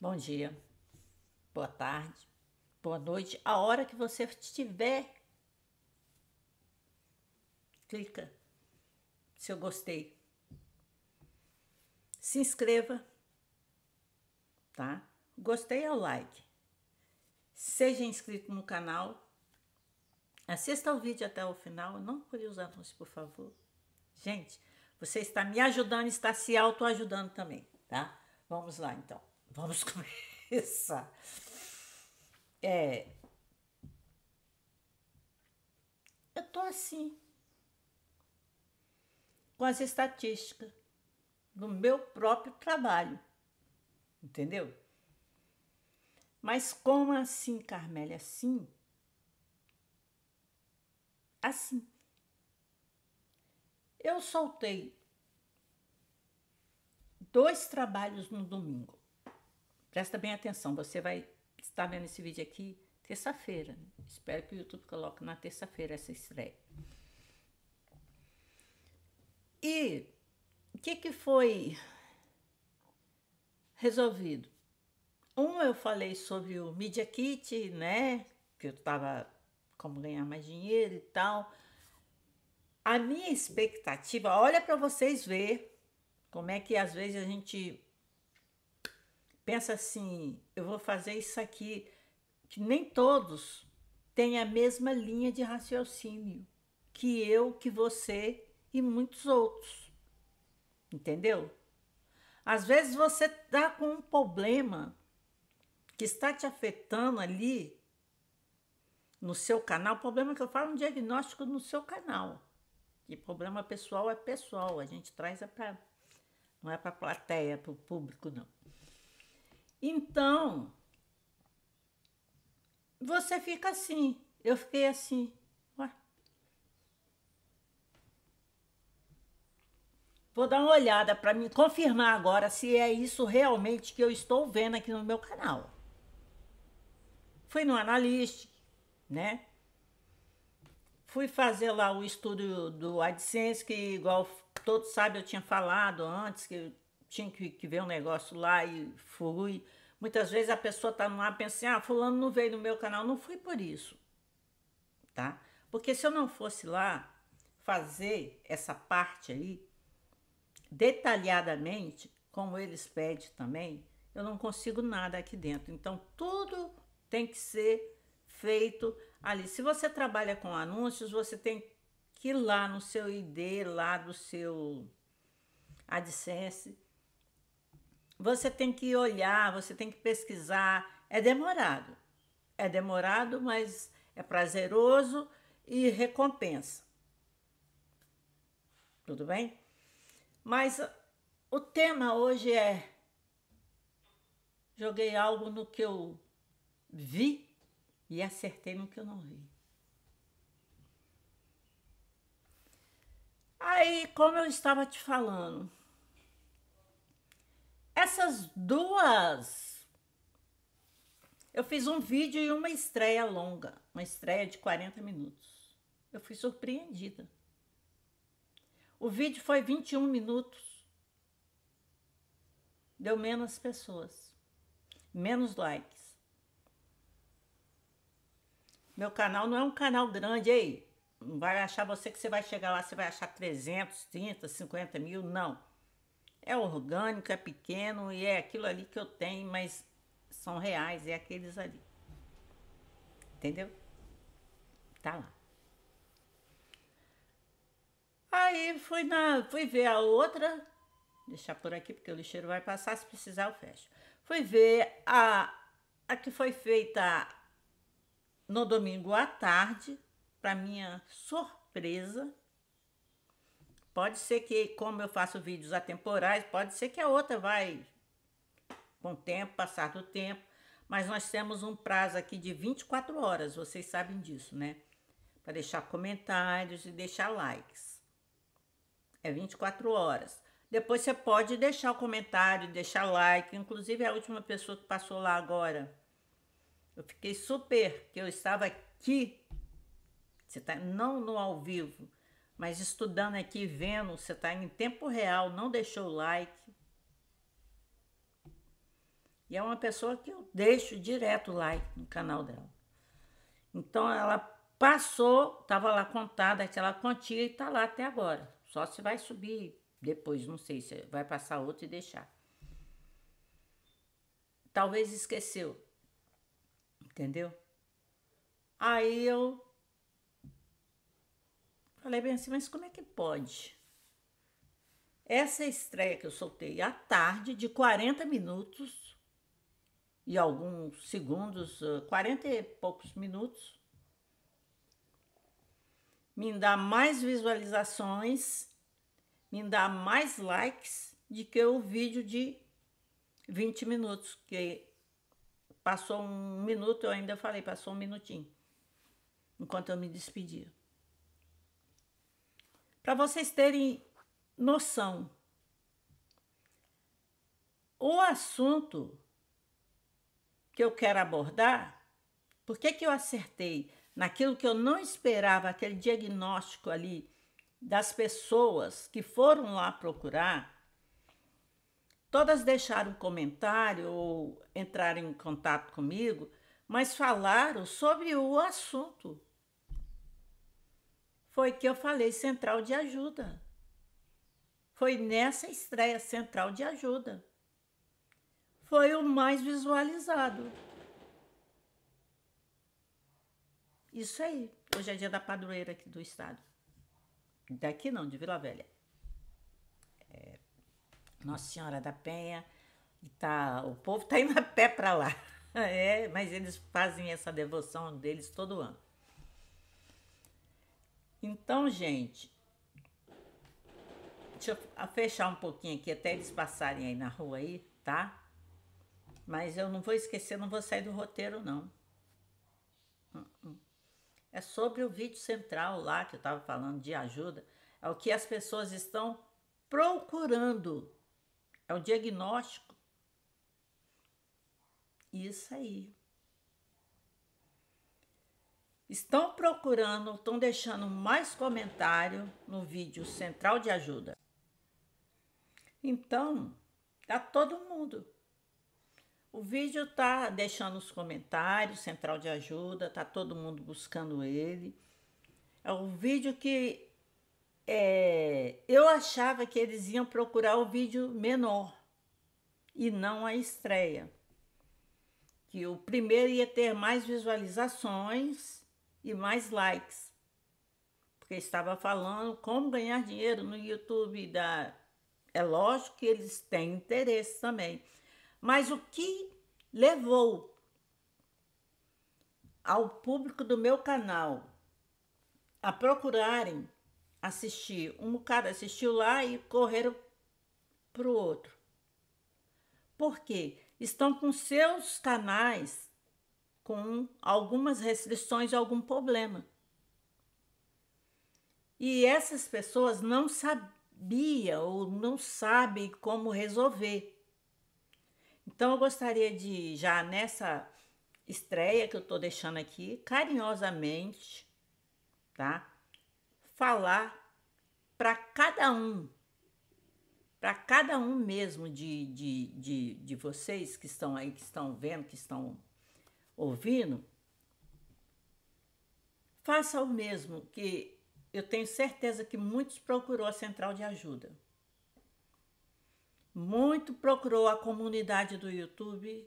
Bom dia, boa tarde, boa noite. A hora que você estiver, clica se eu gostei. Se inscreva, tá? Gostei é o like. Seja inscrito no canal. Assista o vídeo até o final. Não pule os anúncios, por favor. Gente, você está me ajudando, está se autoajudando também, tá? Vamos lá, então. Vamos começar. É. Eu tô assim. Com as estatísticas do meu próprio trabalho. Entendeu? Mas como assim, Carmélia? Assim? Assim. Eu soltei dois trabalhos no domingo. Presta bem atenção, você vai estar vendo esse vídeo aqui terça-feira. Espero que o YouTube coloque na terça-feira essa estreia. E o que, que foi resolvido? Um, eu falei sobre o Media Kit, né? Que eu tava como ganhar mais dinheiro e tal. A minha expectativa, olha para vocês ver como é que às vezes a gente pensa assim: eu vou fazer isso aqui, que nem todos têm a mesma linha de raciocínio que eu, que você e muitos outros. Entendeu? Às vezes você está com um problema que está te afetando ali no seu canal. O problema é que eu falo um diagnóstico no seu canal. E problema pessoal é pessoal, a gente traz é para. Não é para a plateia, é para o público, não. Então, você fica assim. Eu fiquei assim. Ué. Vou dar uma olhada para me confirmar agora se é isso realmente que eu estou vendo aqui no meu canal. Fui no analista, né? Fui fazer lá o estudo do AdSense, que igual todos sabem, eu tinha falado antes, que tinha que, que ver um negócio lá e fui. Muitas vezes a pessoa tá no ar pensa assim, ah, fulano não veio no meu canal. Não foi por isso, tá? Porque se eu não fosse lá fazer essa parte aí, detalhadamente, como eles pedem também, eu não consigo nada aqui dentro. Então, tudo tem que ser feito ali. Se você trabalha com anúncios, você tem que ir lá no seu ID, lá do seu AdSense, você tem que olhar, você tem que pesquisar. É demorado. É demorado, mas é prazeroso e recompensa. Tudo bem? Mas ah, o tema hoje é joguei algo no que eu vi e acertei no que eu não vi. Aí, como eu estava te falando, essas duas. Eu fiz um vídeo e uma estreia longa, uma estreia de 40 minutos. Eu fui surpreendida. O vídeo foi 21 minutos. Deu menos pessoas, menos likes. Meu canal não é um canal grande, aí. Não vai achar você que você vai chegar lá, você vai achar 300, 30, 50 mil, não é orgânico, é pequeno e é aquilo ali que eu tenho, mas são reais, é aqueles ali. Entendeu? Tá lá. Aí fui, na, fui ver a outra, deixar por aqui porque o lixeiro vai passar, se precisar eu fecho. Fui ver a, a que foi feita no domingo à tarde, para minha surpresa, Pode ser que, como eu faço vídeos atemporais, pode ser que a outra vai com o tempo, passar do tempo. Mas nós temos um prazo aqui de 24 horas, vocês sabem disso, né? Para deixar comentários e deixar likes. É 24 horas. Depois você pode deixar o comentário, deixar like. Inclusive, a última pessoa que passou lá agora, eu fiquei super, que eu estava aqui. Você tá não no ao vivo, mas estudando aqui, vendo, você está em tempo real, não deixou o like. E é uma pessoa que eu deixo direto like no canal dela. Então ela passou, estava lá contada aquela quantia e está lá até agora. Só se vai subir depois, não sei se vai passar outro e deixar. Talvez esqueceu, entendeu? Aí eu Falei bem assim, mas como é que pode? Essa estreia que eu soltei à tarde, de 40 minutos e alguns segundos, 40 e poucos minutos, me dá mais visualizações, me dá mais likes do que o vídeo de 20 minutos, que passou um minuto, eu ainda falei, passou um minutinho, enquanto eu me despedia para vocês terem noção. O assunto que eu quero abordar, por que, que eu acertei naquilo que eu não esperava, aquele diagnóstico ali das pessoas que foram lá procurar, todas deixaram comentário ou entraram em contato comigo, mas falaram sobre o assunto foi que eu falei central de ajuda. Foi nessa estreia central de ajuda. Foi o mais visualizado. Isso aí. Hoje é dia da padroeira aqui do estado. Daqui não, de Vila Velha. É Nossa Senhora da Penha. Tá, o povo tá indo a pé para lá. É, mas eles fazem essa devoção deles todo ano. Então, gente, deixa eu fechar um pouquinho aqui até eles passarem aí na rua aí, tá? Mas eu não vou esquecer, não vou sair do roteiro, não. Hum, hum. É sobre o vídeo central lá que eu estava falando de ajuda. É o que as pessoas estão procurando. É o diagnóstico. Isso aí. Estão procurando, estão deixando mais comentário no vídeo central de ajuda. Então, tá todo mundo. O vídeo tá deixando os comentários, central de ajuda, tá todo mundo buscando ele. É um vídeo que é, eu achava que eles iam procurar o vídeo menor e não a estreia. Que o primeiro ia ter mais visualizações e mais likes. Porque estava falando como ganhar dinheiro no YouTube da é lógico que eles têm interesse também. Mas o que levou ao público do meu canal a procurarem assistir? Um cara assistiu lá e correram para o outro. Por quê? Estão com seus canais com algumas restrições ou algum problema. E essas pessoas não sabiam ou não sabem como resolver. Então eu gostaria de, já nessa estreia que eu estou deixando aqui, carinhosamente, tá? Falar para cada um, para cada um mesmo de, de, de, de vocês que estão aí, que estão vendo, que estão ouvindo, faça o mesmo que eu tenho certeza que muitos procurou a central de ajuda. Muito procurou a comunidade do YouTube,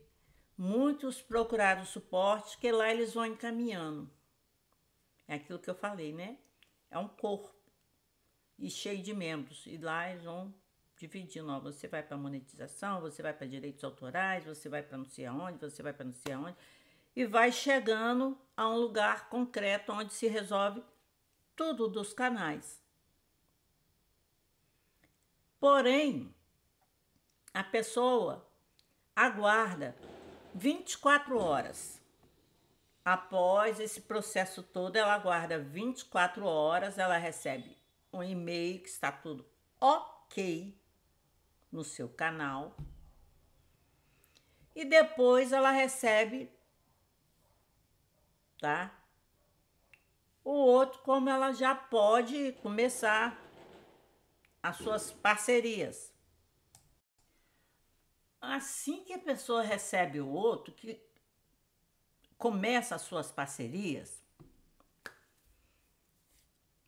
muitos procuraram suporte, que lá eles vão encaminhando. É aquilo que eu falei, né? É um corpo e cheio de membros, e lá eles vão dividindo, ó, você vai para monetização, você vai para direitos autorais, você vai para não sei aonde, você vai para não sei aonde e vai chegando a um lugar concreto onde se resolve tudo dos canais. Porém, a pessoa aguarda 24 horas. Após esse processo todo, ela aguarda 24 horas, ela recebe um e-mail que está tudo ok no seu canal. E depois ela recebe tá? O outro, como ela já pode começar as suas parcerias. Assim que a pessoa recebe o outro, que começa as suas parcerias,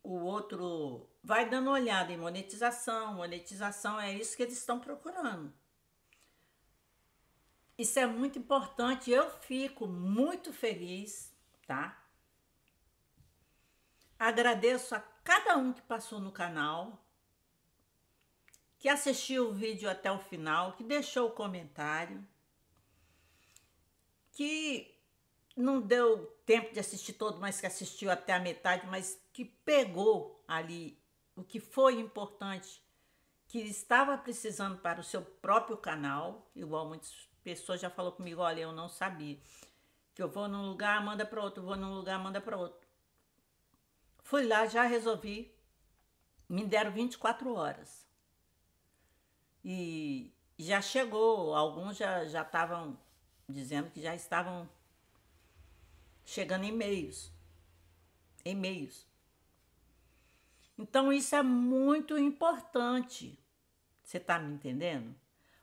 o outro vai dando uma olhada em monetização. Monetização é isso que eles estão procurando. Isso é muito importante. Eu fico muito feliz tá? Agradeço a cada um que passou no canal, que assistiu o vídeo até o final, que deixou o comentário, que não deu tempo de assistir todo, mas que assistiu até a metade, mas que pegou ali o que foi importante, que estava precisando para o seu próprio canal, igual muitas pessoas já falou comigo, olha, eu não sabia. Que eu vou num lugar, manda para outro, vou num lugar, manda para outro. Fui lá, já resolvi. Me deram 24 horas. E já chegou, alguns já estavam dizendo que já estavam chegando e-mails. E-mails. Então isso é muito importante. Você está me entendendo?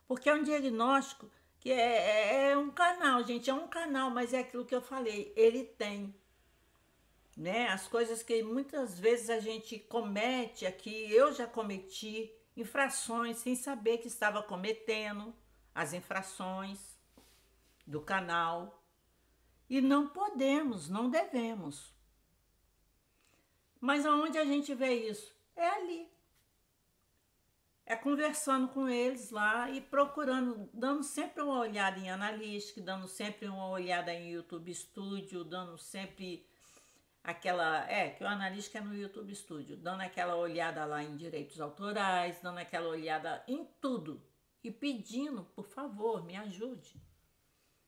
Porque é um diagnóstico que é, é, é, um canal, gente, é um canal, mas é aquilo que eu falei, ele tem, né? As coisas que muitas vezes a gente comete aqui, eu já cometi infrações sem saber que estava cometendo as infrações do canal e não podemos, não devemos. Mas aonde a gente vê isso? É ali, é conversando com eles lá e procurando, dando sempre uma olhada em analítica, dando sempre uma olhada em YouTube Studio, dando sempre aquela. É, que o analítica é no YouTube Studio, dando aquela olhada lá em direitos autorais, dando aquela olhada em tudo e pedindo, por favor, me ajude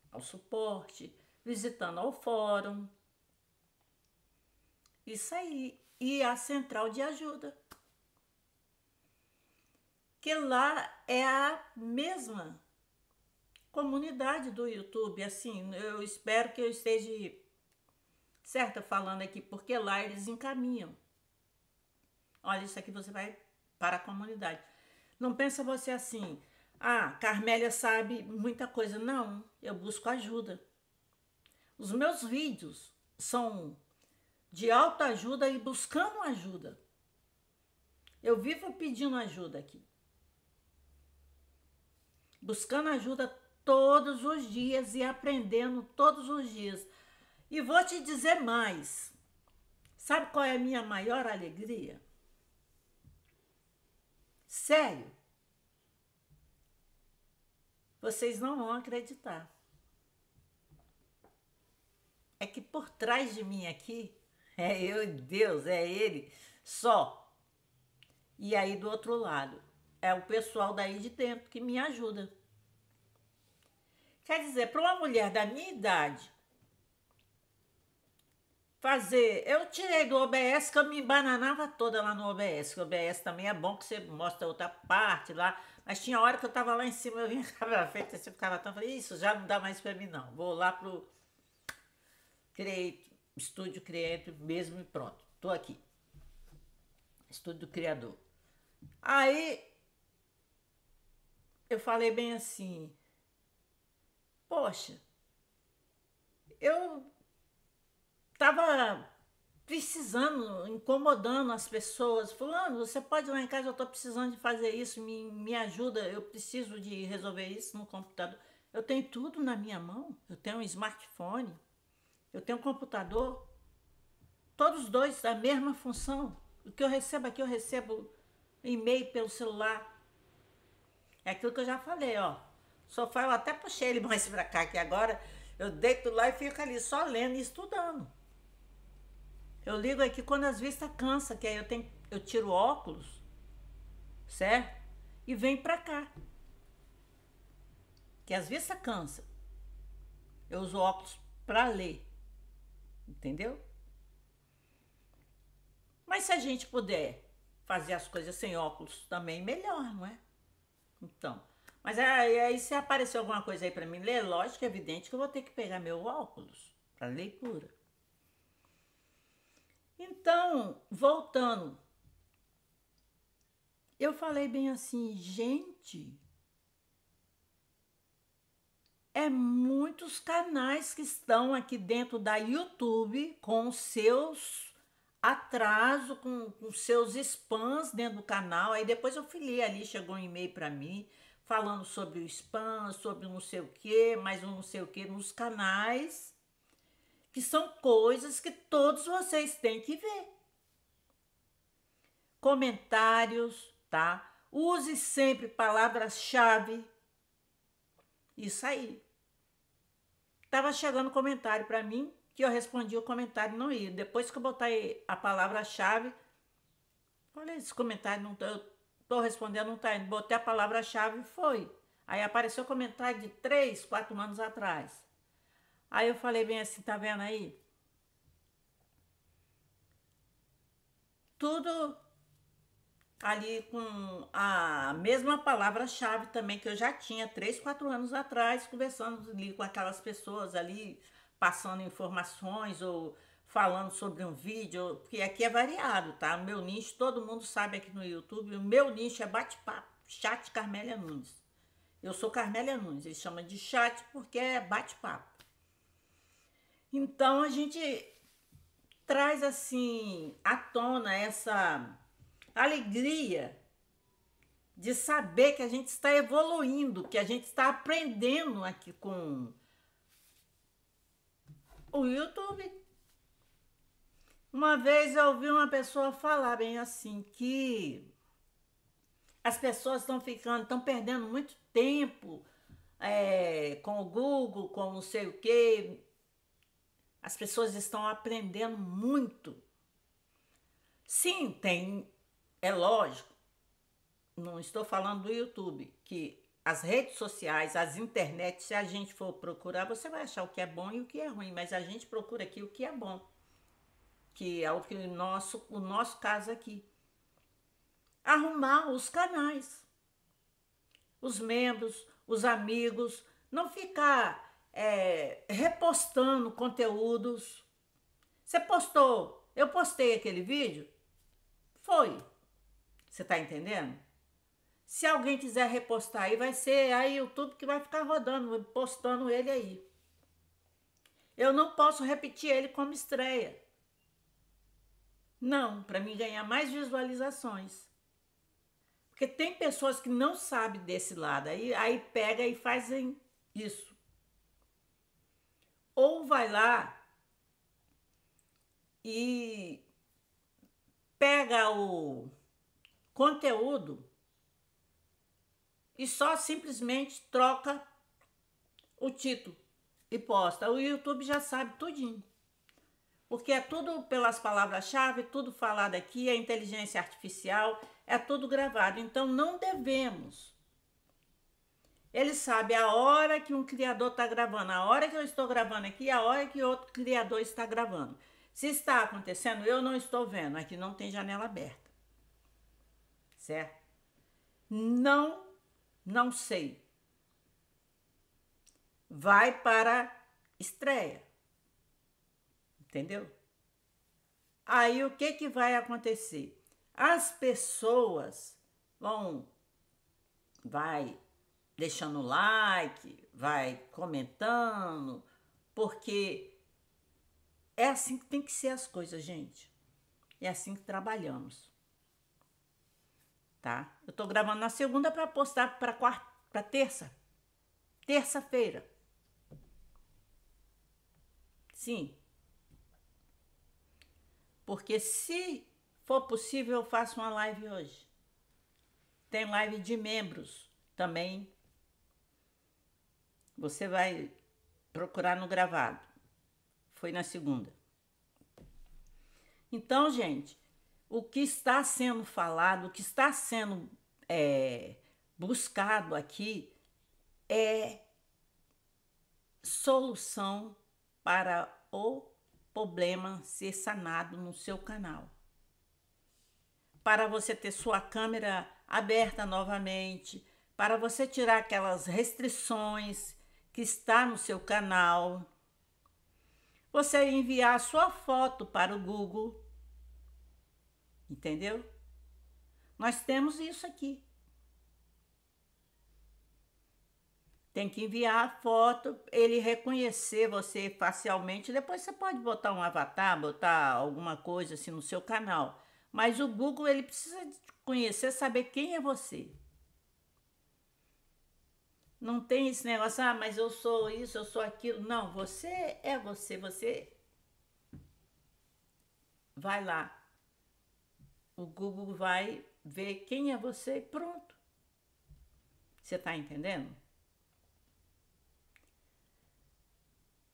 ao suporte, visitando ao fórum. Isso aí. E a central de ajuda que lá é a mesma comunidade do YouTube. Assim, eu espero que eu esteja certa falando aqui, porque lá eles encaminham. Olha, isso aqui você vai para a comunidade. Não pensa você assim, ah, Carmélia sabe muita coisa. Não, eu busco ajuda. Os meus vídeos são de autoajuda e buscando ajuda. Eu vivo pedindo ajuda aqui buscando ajuda todos os dias e aprendendo todos os dias. E vou te dizer mais. Sabe qual é a minha maior alegria? Sério. Vocês não vão acreditar. É que por trás de mim aqui é eu e Deus, é Ele só. E aí do outro lado é o pessoal daí de dentro que me ajuda. Quer dizer, para uma mulher da minha idade, fazer. Eu tirei do OBS que eu me bananava toda lá no OBS. O OBS também é bom que você mostra outra parte lá. Mas tinha hora que eu tava lá em cima, eu vinha pra frente, eu ficava tão. Falei, isso já não dá mais para mim, não. Vou lá pro. Criei, estúdio Criento mesmo e pronto. Tô aqui. Estúdio Criador. Aí eu falei bem assim: Poxa, eu estava precisando, incomodando as pessoas. Fulano, você pode ir lá em casa, eu estou precisando de fazer isso, me, me ajuda, eu preciso de resolver isso no computador. Eu tenho tudo na minha mão, eu tenho um smartphone, eu tenho um computador, todos dois da mesma função. O que eu recebo aqui, eu recebo e-mail pelo celular, é aquilo que eu já falei, ó. O sofá eu até puxei ele mais pra cá, que agora eu deito lá e fico ali só lendo e estudando. Eu ligo aqui quando as vistas tá cansa, que aí eu tenho, eu tiro óculos, certo? E vem pra cá. Que as vistas tá cansa. Eu uso óculos pra ler. Entendeu? Mas se a gente puder fazer as coisas sem óculos também, melhor, não é? Então, mas aí, é, é, aí se apareceu alguma coisa aí para mim ler, lógico, é evidente que eu vou ter que pegar meu óculos para leitura. Então, voltando, eu falei bem assim, gente, é muitos canais que estão aqui dentro da YouTube com seus atraso com, com seus spams dentro do canal. Aí depois eu filiei ali, chegou um e-mail para mim falando sobre o spam, sobre não sei o que, mais um não sei o que nos canais, que são coisas que todos vocês têm que ver. Comentários, tá? Use sempre palavras-chave. Isso aí. Tava chegando comentário para mim que eu respondi o comentário não ia. Depois que eu botei a palavra-chave, olha esse comentário, não tô, tá, eu tô respondendo, não tá indo. Botei a palavra-chave e foi. Aí apareceu comentário de três, quatro anos atrás. Aí eu falei bem assim, tá vendo aí? Tudo ali com a mesma palavra-chave também que eu já tinha três, quatro anos atrás, conversando ali com aquelas pessoas ali, passando informações ou falando sobre um vídeo, porque aqui é variado, tá? O meu nicho, todo mundo sabe aqui no YouTube, o meu nicho é bate-papo, chat Carmélia Nunes. Eu sou Carmélia Nunes, eles chamam de chat porque é bate-papo. Então a gente traz assim à tona essa alegria de saber que a gente está evoluindo, que a gente está aprendendo aqui com o YouTube. Uma vez eu ouvi uma pessoa falar bem assim que as pessoas estão ficando, estão perdendo muito tempo é, com o Google, com não sei o que. As pessoas estão aprendendo muito. Sim, tem, é lógico. Não estou falando do YouTube, que as redes sociais, as internet, se a gente for procurar, você vai achar o que é bom e o que é ruim, mas a gente procura aqui o que é bom, que é o que o nosso, o nosso caso aqui. Arrumar os canais, os membros, os amigos, não ficar é, repostando conteúdos. Você postou, eu postei aquele vídeo? Foi. Você está entendendo? Se alguém quiser repostar aí, vai ser a YouTube que vai ficar rodando, postando ele aí. Eu não posso repetir ele como estreia. Não, para mim ganhar mais visualizações. Porque tem pessoas que não sabem desse lado, aí, aí pega e fazem isso. Ou vai lá e pega o conteúdo e só simplesmente troca o título e posta. O YouTube já sabe tudinho. Porque é tudo pelas palavras-chave, tudo falado aqui, é inteligência artificial, é tudo gravado. Então não devemos. Ele sabe a hora que um criador está gravando, a hora que eu estou gravando aqui, a hora que outro criador está gravando. Se está acontecendo, eu não estou vendo. Aqui não tem janela aberta. Certo? Não não sei. Vai para estreia. Entendeu? Aí o que que vai acontecer? As pessoas vão vai deixando like, vai comentando, porque é assim que tem que ser as coisas, gente. É assim que trabalhamos tá? Eu tô gravando na segunda para postar para quarta, para terça. Terça-feira. Sim. Porque se for possível, eu faço uma live hoje. Tem live de membros também. Você vai procurar no gravado. Foi na segunda. Então, gente, o que está sendo falado, o que está sendo é, buscado aqui é solução para o problema ser sanado no seu canal. Para você ter sua câmera aberta novamente, para você tirar aquelas restrições que está no seu canal, você enviar sua foto para o Google Entendeu? Nós temos isso aqui. Tem que enviar a foto, ele reconhecer você facialmente. Depois você pode botar um avatar, botar alguma coisa assim no seu canal. Mas o Google ele precisa conhecer, saber quem é você. Não tem esse negócio, ah, mas eu sou isso, eu sou aquilo. Não, você é você, você vai lá, o Google vai ver quem é você e pronto. Você está entendendo?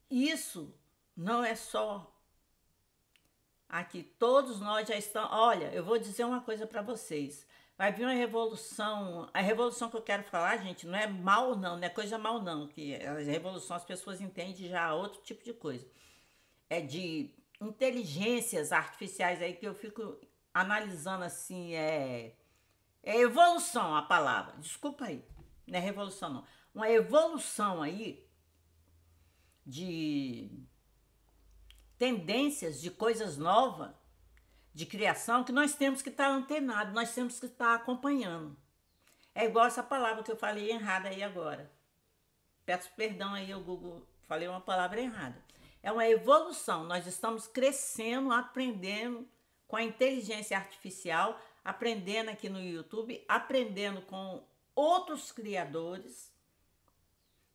Isso não é só aqui todos nós já estamos. Olha, eu vou dizer uma coisa para vocês. Vai vir uma revolução. A revolução que eu quero falar, gente, não é mal não, não é coisa mal não, que as revoluções as pessoas entendem já outro tipo de coisa. É de inteligências artificiais aí que eu fico analisando assim, é, é evolução a palavra. Desculpa aí, não é revolução não. Uma evolução aí de tendências, de coisas novas, de criação, que nós temos que estar tá antenado, nós temos que estar tá acompanhando. É igual essa palavra que eu falei errada aí agora. Peço perdão aí ao Google, falei uma palavra errada. É uma evolução, nós estamos crescendo, aprendendo, com a inteligência artificial, aprendendo aqui no YouTube, aprendendo com outros criadores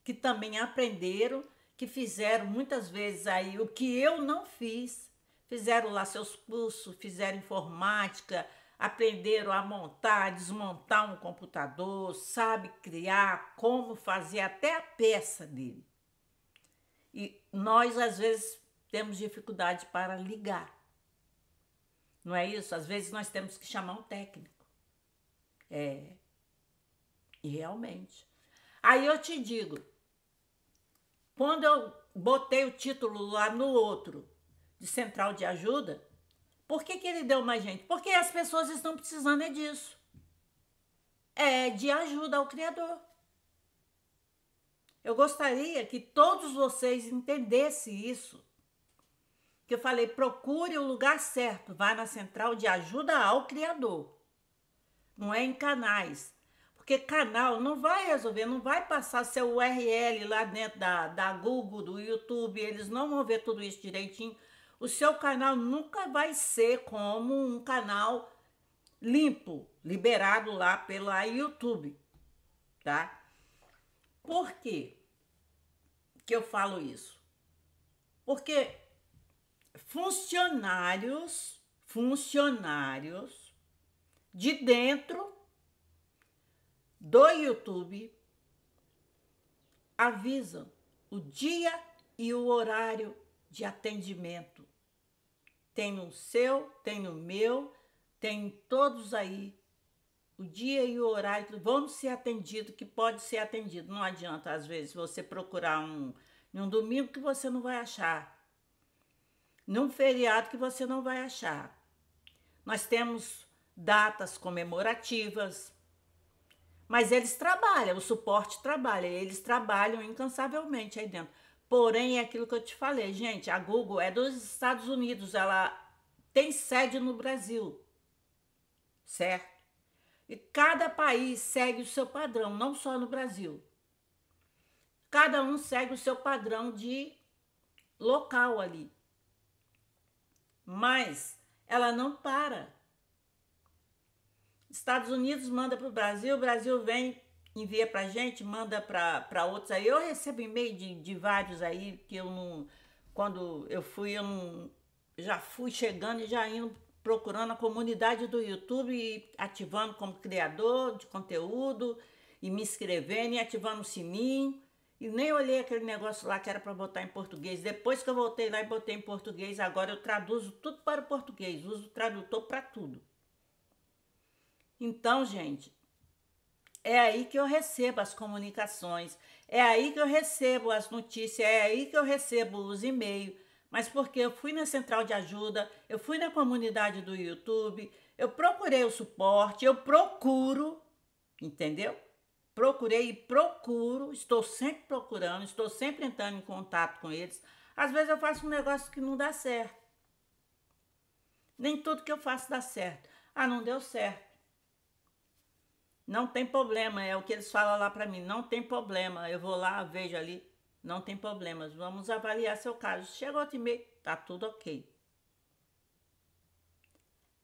que também aprenderam, que fizeram muitas vezes aí o que eu não fiz. Fizeram lá seus cursos, fizeram informática, aprenderam a montar, desmontar um computador, sabe criar, como fazer até a peça dele. E nós às vezes temos dificuldade para ligar. Não é isso? Às vezes nós temos que chamar um técnico. É. E realmente. Aí eu te digo, quando eu botei o título lá no outro, de central de ajuda, por que, que ele deu mais gente? Porque as pessoas estão precisando é disso. É de ajuda ao Criador. Eu gostaria que todos vocês entendessem isso que eu falei, procure o lugar certo, vá na central de ajuda ao criador. Não é em canais. Porque canal não vai resolver, não vai passar seu URL lá dentro da, da Google, do YouTube, eles não vão ver tudo isso direitinho. O seu canal nunca vai ser como um canal limpo, liberado lá pela YouTube, tá? Por quê que eu falo isso? Porque funcionários, funcionários de dentro do YouTube avisam o dia e o horário de atendimento. Tem no seu, tem no meu, tem todos aí. O dia e o horário vão ser atendidos, que pode ser atendido. Não adianta, às vezes, você procurar um, um domingo que você não vai achar num feriado que você não vai achar. Nós temos datas comemorativas, mas eles trabalham, o suporte trabalha, eles trabalham incansavelmente aí dentro. Porém, é aquilo que eu te falei, gente, a Google é dos Estados Unidos, ela tem sede no Brasil, certo? E cada país segue o seu padrão, não só no Brasil. Cada um segue o seu padrão de local ali mas ela não para. Estados Unidos manda para o Brasil, o Brasil vem, envia para a gente, manda para outros aí. Eu recebo e-mail de, de vários aí que eu não. Quando eu fui, eu não, já fui chegando e já indo procurando a comunidade do YouTube e ativando como criador de conteúdo e me inscrevendo e ativando o sininho. E nem olhei aquele negócio lá que era para botar em português. Depois que eu voltei lá e botei em português, agora eu traduzo tudo para o português. Uso o tradutor para tudo. Então, gente, é aí que eu recebo as comunicações, é aí que eu recebo as notícias, é aí que eu recebo os e-mails. Mas porque eu fui na central de ajuda, eu fui na comunidade do YouTube, eu procurei o suporte, eu procuro, entendeu? procurei e procuro, estou sempre procurando, estou sempre entrando em contato com eles. Às vezes eu faço um negócio que não dá certo. Nem tudo que eu faço dá certo. Ah, não deu certo. Não tem problema, é o que eles falam lá para mim. Não tem problema. Eu vou lá, vejo ali. Não tem problema. Vamos avaliar seu caso. Chegou outro e-mail, tá tudo ok.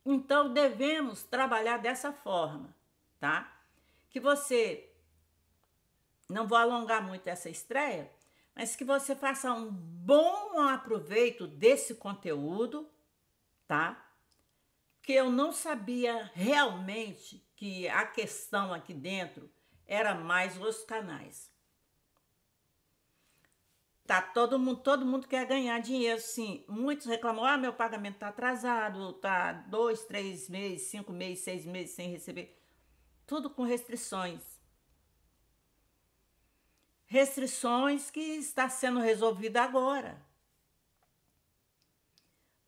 Então devemos trabalhar dessa forma, tá? Que você não vou alongar muito essa estreia, mas que você faça um bom aproveito desse conteúdo, tá? Que eu não sabia realmente que a questão aqui dentro era mais os canais. Tá todo mundo, todo mundo quer ganhar dinheiro, sim. Muitos reclamam, ah, meu pagamento tá atrasado, tá dois, três meses, cinco meses, seis meses sem receber. Tudo com restrições restrições que está sendo resolvida agora.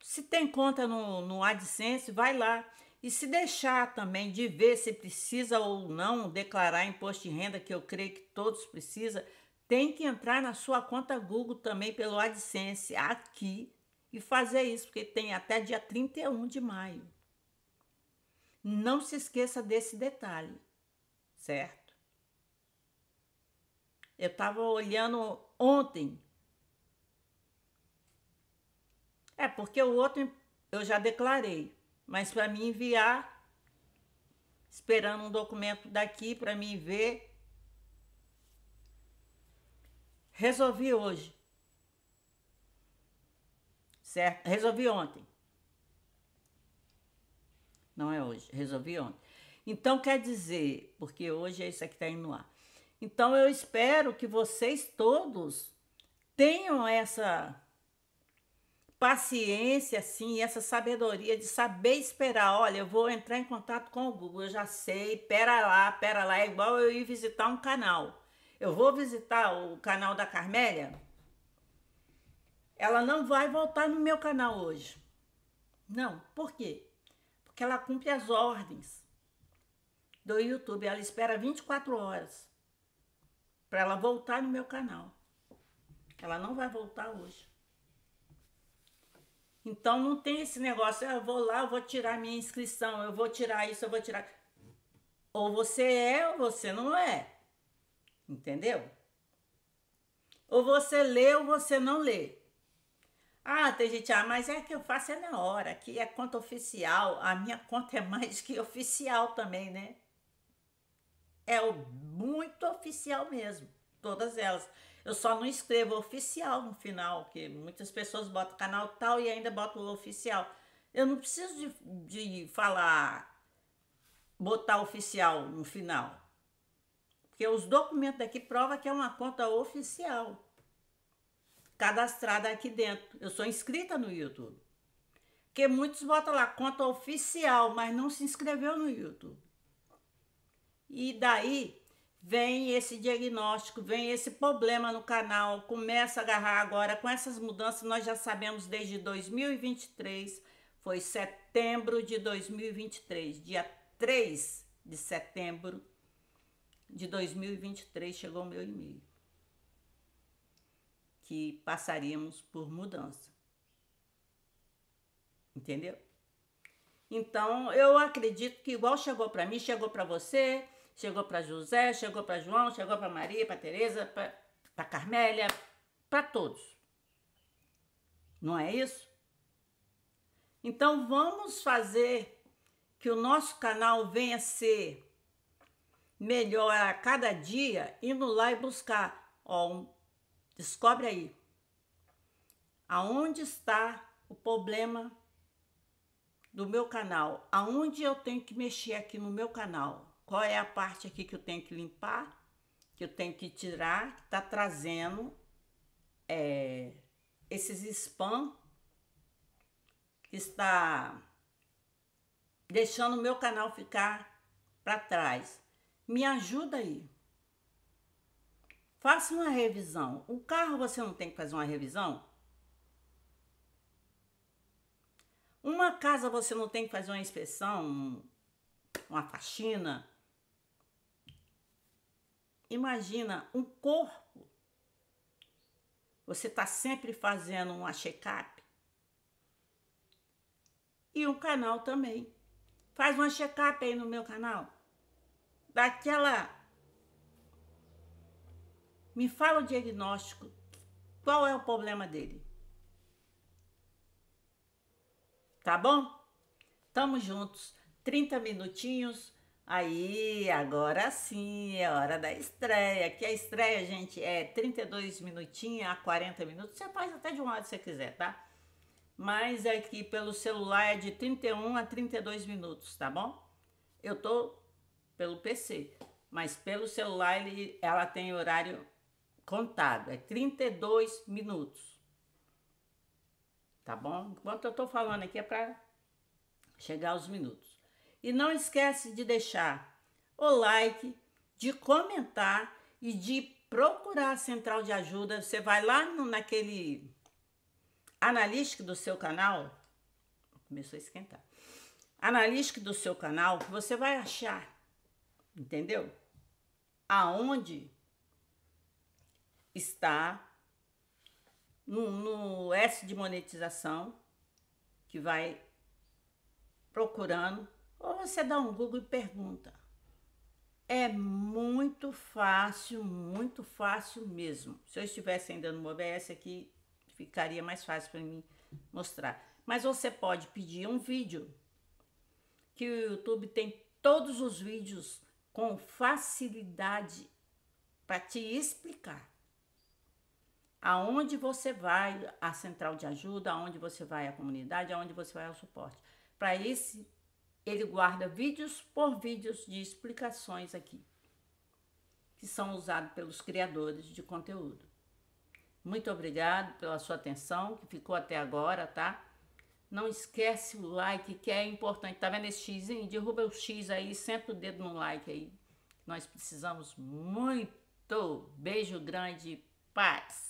Se tem conta no, no AdSense, vai lá. E se deixar também de ver se precisa ou não declarar imposto de renda, que eu creio que todos precisam, tem que entrar na sua conta Google também pelo AdSense aqui e fazer isso, porque tem até dia 31 de maio. Não se esqueça desse detalhe, certo? Eu estava olhando ontem. É, porque o outro eu já declarei, mas para me enviar, esperando um documento daqui para me ver. Resolvi hoje. Certo? Resolvi ontem. Não é hoje, resolvi ontem. Então quer dizer, porque hoje é isso aqui que está indo no ar. Então eu espero que vocês todos tenham essa paciência, assim, essa sabedoria de saber esperar. Olha, eu vou entrar em contato com o Google, eu já sei, pera lá, pera lá. É igual eu ir visitar um canal. Eu vou visitar o canal da Carmélia, ela não vai voltar no meu canal hoje. Não, por quê? Porque ela cumpre as ordens do YouTube, ela espera 24 horas para ela voltar no meu canal. Ela não vai voltar hoje. Então não tem esse negócio, ah, eu vou lá, eu vou tirar minha inscrição, eu vou tirar isso, eu vou tirar. Ou você é ou você não é. Entendeu? Ou você lê ou você não lê. Ah, tem gente, ah, mas é que eu faço é na hora, que é conta oficial, a minha conta é mais que oficial também, né? É muito oficial mesmo, todas elas. Eu só não escrevo oficial no final, que muitas pessoas botam canal tal e ainda botam oficial. Eu não preciso de, de falar, botar oficial no final. Porque os documentos daqui provam que é uma conta oficial, cadastrada aqui dentro. Eu sou inscrita no YouTube. Porque muitos botam lá conta oficial, mas não se inscreveu no YouTube. E daí vem esse diagnóstico, vem esse problema no canal, começa a agarrar agora com essas mudanças, nós já sabemos desde 2023, foi setembro de 2023, dia 3 de setembro de 2023 chegou meu e-mail que passaríamos por mudança. Entendeu? Então, eu acredito que igual chegou para mim, chegou para você, chegou para José, chegou para João, chegou para Maria, para Teresa, para Carmélia, para todos. Não é isso? Então vamos fazer que o nosso canal venha ser melhor a cada dia, indo lá e buscar. Ó, descobre aí. Aonde está o problema do meu canal? Aonde eu tenho que mexer aqui no meu canal? Qual é a parte aqui que eu tenho que limpar, que eu tenho que tirar, que está trazendo é, esses spam que está deixando o meu canal ficar para trás. Me ajuda aí. Faça uma revisão. O carro você não tem que fazer uma revisão? Uma casa você não tem que fazer uma inspeção, uma faxina? Imagina um corpo. Você está sempre fazendo uma check-up. E um canal também. Faz uma check-up aí no meu canal. Daquela. Me fala o diagnóstico. Qual é o problema dele? Tá bom? Tamo juntos. 30 minutinhos Aí, agora sim, é hora da estreia. Que a estreia, gente, é 32 minutinhos a 40 minutos. Você faz até de um lado se você quiser, tá? Mas aqui é pelo celular é de 31 a 32 minutos, tá bom? Eu tô pelo PC, mas pelo celular ele, ela tem horário contado, é 32 minutos. Tá bom? Enquanto eu tô falando aqui é para chegar aos minutos. E não esquece de deixar o like, de comentar e de procurar a central de ajuda. Você vai lá no, naquele analítico do seu canal. Começou a esquentar. Analítico do seu canal, você vai achar, entendeu? Aonde está no, no S de monetização, que vai procurando ou você dá um Google e pergunta. É muito fácil, muito fácil mesmo. Se eu estivesse ainda no OBS aqui, ficaria mais fácil para mim mostrar. Mas você pode pedir um vídeo, que o YouTube tem todos os vídeos com facilidade para te explicar aonde você vai a central de ajuda, aonde você vai a comunidade, aonde você vai ao suporte. Para esse ele guarda vídeos por vídeos de explicações aqui, que são usados pelos criadores de conteúdo. Muito obrigado pela sua atenção, que ficou até agora, tá? Não esquece o like, que é importante. Tá vendo esse X? Hein? Derruba o X aí, senta o dedo no like aí. Nós precisamos muito. Beijo grande, paz.